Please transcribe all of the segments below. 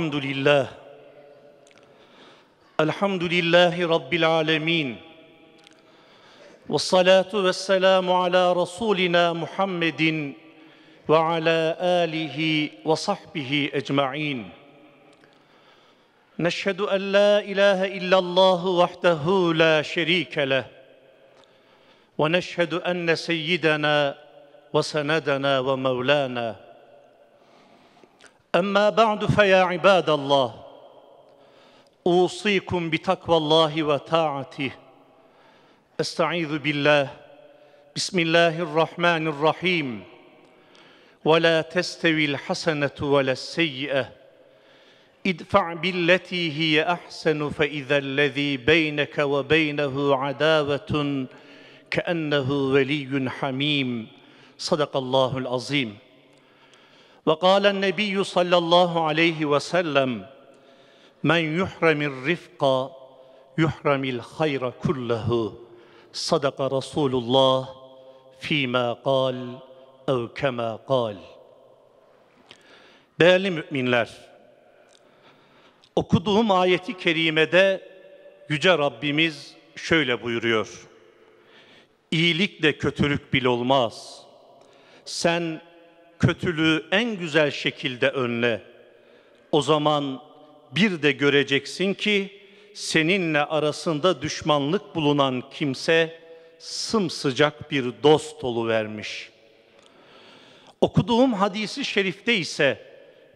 الحمد لله الحمد لله رب العالمين والصلاه والسلام على رسولنا محمد وعلى اله وصحبه اجمعين نشهد ان لا اله الا الله وحده لا شريك له ونشهد ان سيدنا وسندنا ومولانا أما بعد فيا عباد الله أوصيكم بتقوى الله وطاعته أستعيذ بالله بسم الله الرحمن الرحيم ولا تستوي الحسنة ولا السيئة ادفع بالتي هي أحسن فإذا الذي بينك وبينه عداوة كأنه ولي حميم صدق الله العظيم ve النبي صلى الله عليه وسلم من يحرم الرفق يحرم الخير كله صدق رسول الله فيما قال أو كما قال Değerli müminler, okuduğum ayeti kerimede Yüce Rabbimiz şöyle buyuruyor. de kötülük bile olmaz. Sen kötülüğü en güzel şekilde önle. O zaman bir de göreceksin ki seninle arasında düşmanlık bulunan kimse sımsıcak bir dost vermiş. Okuduğum hadisi şerifte ise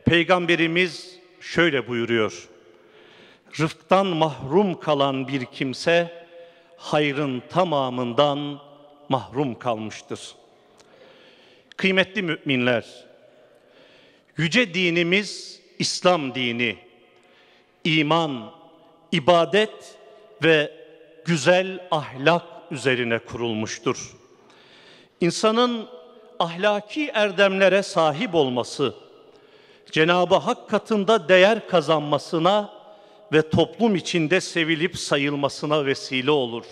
Peygamberimiz şöyle buyuruyor. Rıfktan mahrum kalan bir kimse hayrın tamamından mahrum kalmıştır.'' Kıymetli müminler, yüce dinimiz İslam dini. iman, ibadet ve güzel ahlak üzerine kurulmuştur. İnsanın ahlaki erdemlere sahip olması, Cenab-ı Hak katında değer kazanmasına ve toplum içinde sevilip sayılmasına vesile olur.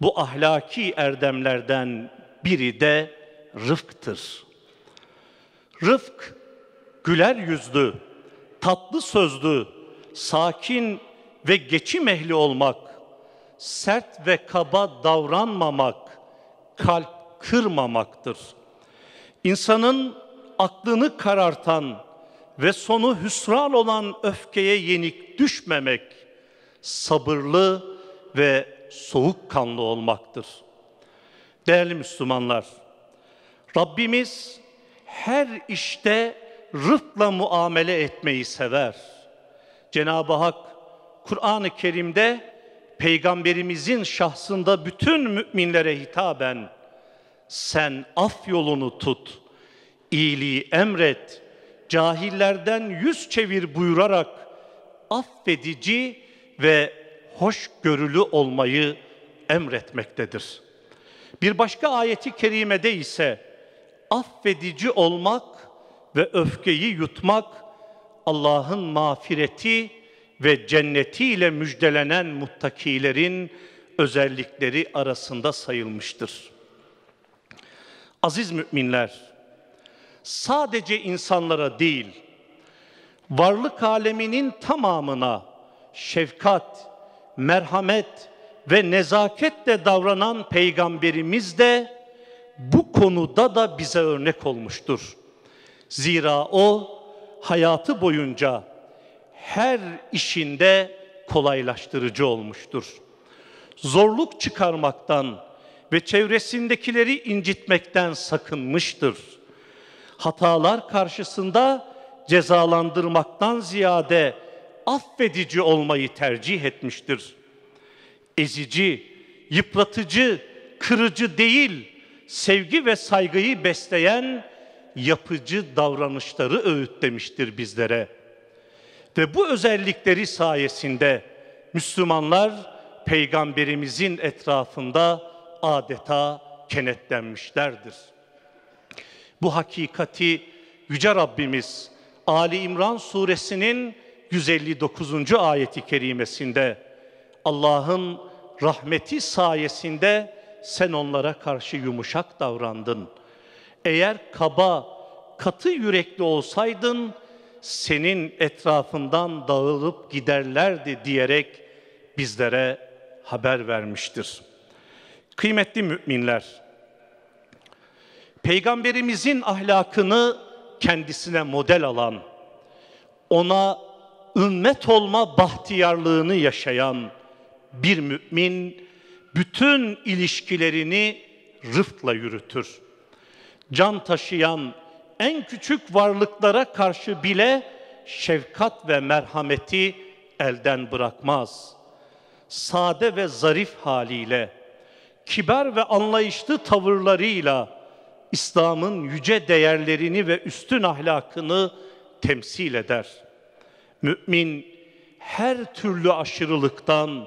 Bu ahlaki erdemlerden biri de rıfktır. Rıfk, güler yüzlü, tatlı sözlü, sakin ve geçim ehli olmak, sert ve kaba davranmamak, kalp kırmamaktır. İnsanın aklını karartan ve sonu hüsran olan öfkeye yenik düşmemek, sabırlı ve soğukkanlı olmaktır. Değerli Müslümanlar, Rabbimiz her işte rıfla muamele etmeyi sever. Cenab-ı Hak Kur'an-ı Kerim'de peygamberimizin şahsında bütün müminlere hitaben sen af yolunu tut, iyiliği emret, cahillerden yüz çevir buyurarak affedici ve hoşgörülü olmayı emretmektedir. Bir başka ayeti kerimede ise affedici olmak ve öfkeyi yutmak Allah'ın mağfireti ve cennetiyle müjdelenen muttakilerin özellikleri arasında sayılmıştır. Aziz müminler, sadece insanlara değil, varlık aleminin tamamına şefkat, merhamet ve nezaketle davranan peygamberimiz de bu konuda da bize örnek olmuştur. Zira o hayatı boyunca her işinde kolaylaştırıcı olmuştur. Zorluk çıkarmaktan ve çevresindekileri incitmekten sakınmıştır. Hatalar karşısında cezalandırmaktan ziyade affedici olmayı tercih etmiştir. Ezici, yıpratıcı, kırıcı değil, sevgi ve saygıyı besleyen yapıcı davranışları öğütlemiştir bizlere. Ve bu özellikleri sayesinde Müslümanlar peygamberimizin etrafında adeta kenetlenmişlerdir. Bu hakikati yüce Rabbimiz Ali İmran suresinin 159. ayeti kerimesinde Allah'ın rahmeti sayesinde sen onlara karşı yumuşak davrandın. Eğer kaba, katı yürekli olsaydın senin etrafından dağılıp giderlerdi diyerek bizlere haber vermiştir. Kıymetli müminler, Peygamberimizin ahlakını kendisine model alan, ona ümmet olma bahtiyarlığını yaşayan bir mümin bütün ilişkilerini rıftla yürütür. Can taşıyan en küçük varlıklara karşı bile şefkat ve merhameti elden bırakmaz. Sade ve zarif haliyle, kibar ve anlayışlı tavırlarıyla İslam'ın yüce değerlerini ve üstün ahlakını temsil eder. Mümin her türlü aşırılıktan,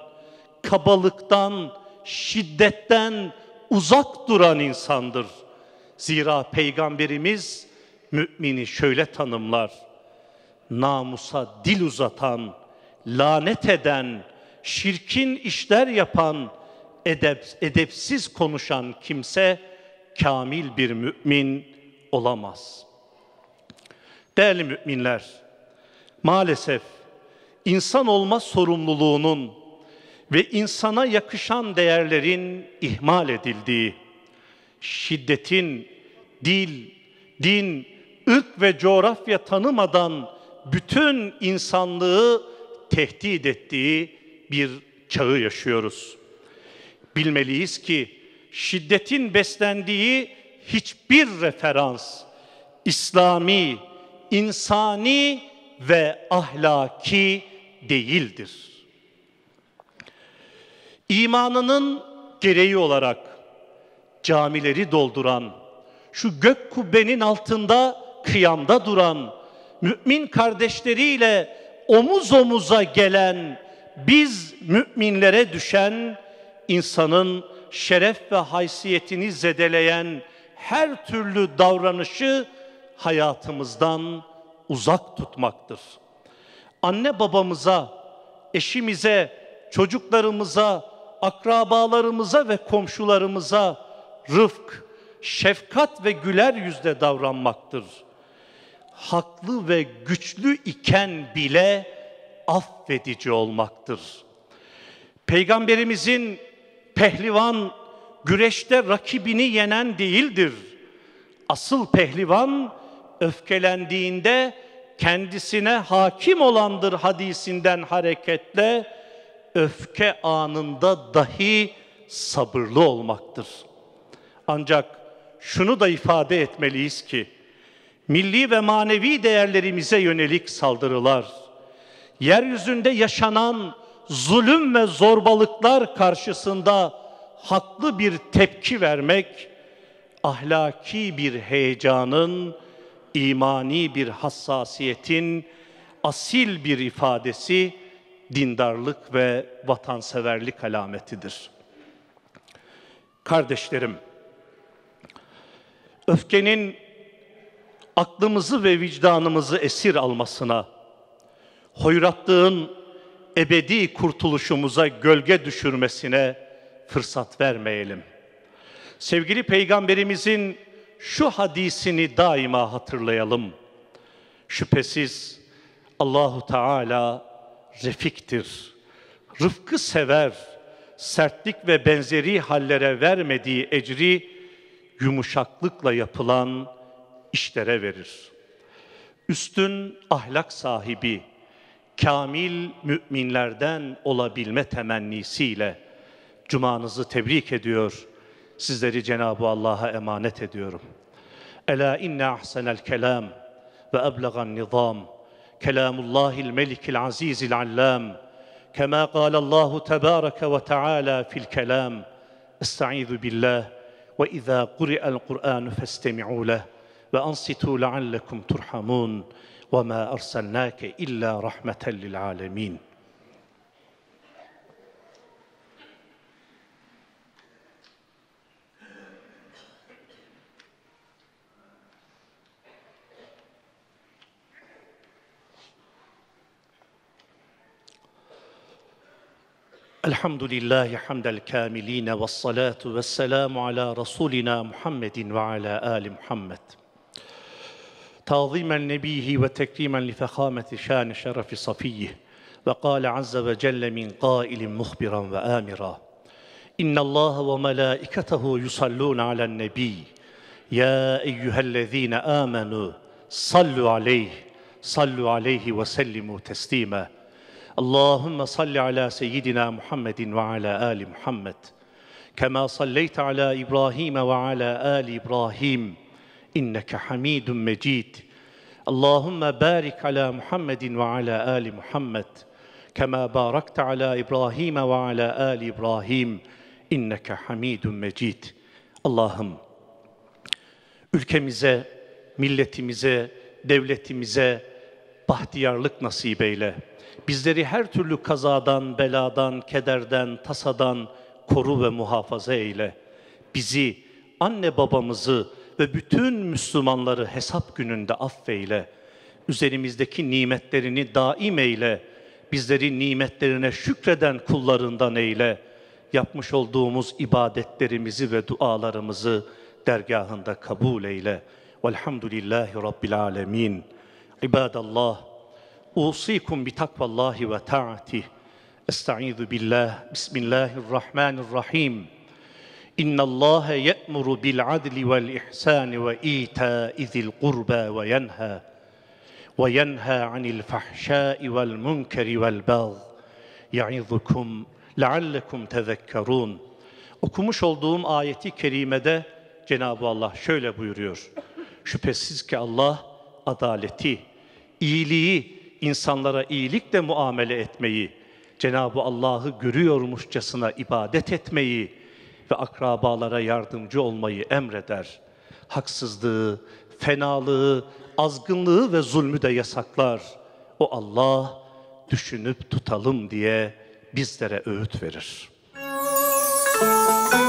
kabalıktan, şiddetten uzak duran insandır. Zira peygamberimiz mümini şöyle tanımlar. Namusa dil uzatan, lanet eden, şirkin işler yapan, edep, edepsiz konuşan kimse kamil bir mümin olamaz. Değerli müminler, maalesef insan olma sorumluluğunun ve insana yakışan değerlerin ihmal edildiği, şiddetin, dil, din, ırk ve coğrafya tanımadan bütün insanlığı tehdit ettiği bir çağı yaşıyoruz. Bilmeliyiz ki şiddetin beslendiği hiçbir referans İslami, insani ve ahlaki değildir imanının gereği olarak camileri dolduran, şu gök kubbenin altında kıyamda duran, mümin kardeşleriyle omuz omuza gelen, biz müminlere düşen, insanın şeref ve haysiyetini zedeleyen her türlü davranışı hayatımızdan uzak tutmaktır. Anne babamıza, eşimize, çocuklarımıza, akrabalarımıza ve komşularımıza rıfk, şefkat ve güler yüzle davranmaktır. Haklı ve güçlü iken bile affedici olmaktır. Peygamberimizin pehlivan güreşte rakibini yenen değildir. Asıl pehlivan öfkelendiğinde kendisine hakim olandır hadisinden hareketle öfke anında dahi sabırlı olmaktır. Ancak şunu da ifade etmeliyiz ki, milli ve manevi değerlerimize yönelik saldırılar, yeryüzünde yaşanan zulüm ve zorbalıklar karşısında haklı bir tepki vermek, ahlaki bir heyecanın, imani bir hassasiyetin, asil bir ifadesi dindarlık ve vatanseverlik alametidir. Kardeşlerim, öfkenin aklımızı ve vicdanımızı esir almasına, hoyratlığın ebedi kurtuluşumuza gölge düşürmesine fırsat vermeyelim. Sevgili Peygamberimizin şu hadisini daima hatırlayalım. Şüphesiz Allahu Teala refiktir. Rıfkı sever, sertlik ve benzeri hallere vermediği ecri yumuşaklıkla yapılan işlere verir. Üstün ahlak sahibi, kamil müminlerden olabilme temennisiyle cumanızı tebrik ediyor. Sizleri Cenab-ı Allah'a emanet ediyorum. Ela inne ahsenel kelam ve eblegan nizam كلام الله الملك العزيز العلام كما قال الله تبارك وتعالى في الكلام استعيذ بالله واذا قرئ القران فاستمعوا له وانصتوا لعلكم ترحمون وما ارسلناك الا رحمه للعالمين الحمد لله حمد الكاملين والصلاة والسلام على رسولنا محمد وعلى آل محمد تعظيما نبيه وتكريما لفخامة شان شرف صفيه وقال عز وجل من قائل مخبرا وآمرا إن الله وملائكته يصلون على النبي يا أيها الذين آمنوا صلوا عليه صلوا عليه وسلموا تسليماً Allahümme salli ala seyyidina Muhammedin ve ala ali Muhammed. Kema salleyte ala İbrahim ve ala ali İbrahim. İnneke hamidun mecid. Allahümme barik ala Muhammedin ve ala ali Muhammed. Kema barakte ala İbrahim ve ala ali İbrahim. İnneke hamidun mecid. Allah'ım ülkemize, milletimize, devletimize bahtiyarlık nasip eyle.'' bizleri her türlü kazadan, beladan, kederden, tasadan koru ve muhafaza eyle. Bizi, anne babamızı ve bütün Müslümanları hesap gününde affeyle. Üzerimizdeki nimetlerini daim eyle. Bizleri nimetlerine şükreden kullarından eyle. Yapmış olduğumuz ibadetlerimizi ve dualarımızı dergahında kabul eyle. Velhamdülillahi Rabbil Alemin. İbadallah. Usikum bi takvallahi ve ta'atih. Estaizu billah. Bismillahirrahmanirrahim. İnna Allah ye'muru bil adli vel ihsani ve ita'i zil qurba ve yenha ve yenha anil fahşai vel munkeri vel bagh. Ya'izukum leallekum tezekkerun. Okumuş olduğum ayeti kerimede Cenab-ı Allah şöyle buyuruyor. Şüphesiz ki Allah adaleti, iyiliği insanlara iyilikle muamele etmeyi, Cenab-ı Allah'ı görüyormuşçasına ibadet etmeyi ve akrabalara yardımcı olmayı emreder. Haksızlığı, fenalığı, azgınlığı ve zulmü de yasaklar. O Allah düşünüp tutalım diye bizlere öğüt verir. Müzik